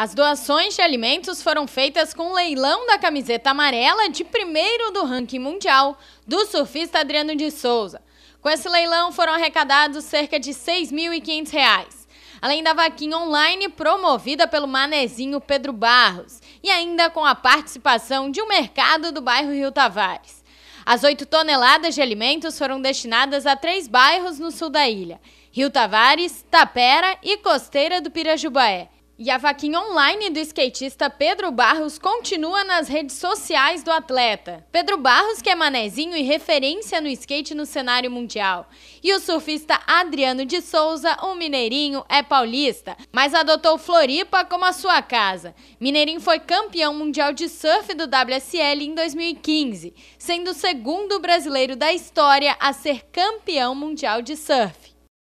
As doações de alimentos foram feitas com o leilão da camiseta amarela de primeiro do ranking mundial do surfista Adriano de Souza. Com esse leilão foram arrecadados cerca de R$ 6.500, além da vaquinha online promovida pelo manezinho Pedro Barros e ainda com a participação de um mercado do bairro Rio Tavares. As 8 toneladas de alimentos foram destinadas a três bairros no sul da ilha: Rio Tavares, Tapera e Costeira do Pirajubaé. E a vaquinha online do skatista Pedro Barros continua nas redes sociais do atleta. Pedro Barros, que é manezinho e referência no skate no cenário mundial. E o surfista Adriano de Souza, um mineirinho, é paulista, mas adotou Floripa como a sua casa. Mineirinho foi campeão mundial de surf do WSL em 2015, sendo o segundo brasileiro da história a ser campeão mundial de surf.